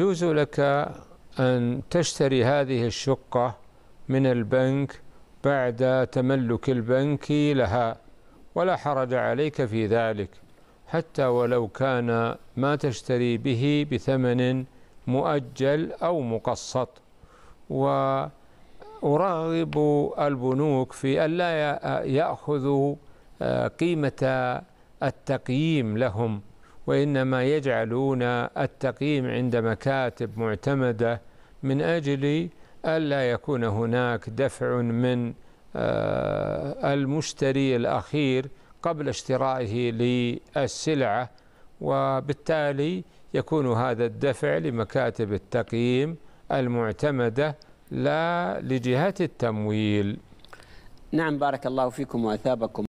يجوز لك أن تشتري هذه الشقة من البنك بعد تملك البنك لها ولا حرج عليك في ذلك حتى ولو كان ما تشتري به بثمن مؤجل أو مقسط وأرغب البنوك في ألا يأخذوا آه، قيمة التقييم لهم وإنما يجعلون التقييم عند مكاتب معتمدة من أجل ألا يكون هناك دفع من آه، المشتري الأخير قبل اشترائه للسلعة وبالتالي يكون هذا الدفع لمكاتب التقييم المعتمدة لا لجهة التمويل نعم بارك الله فيكم وأثابكم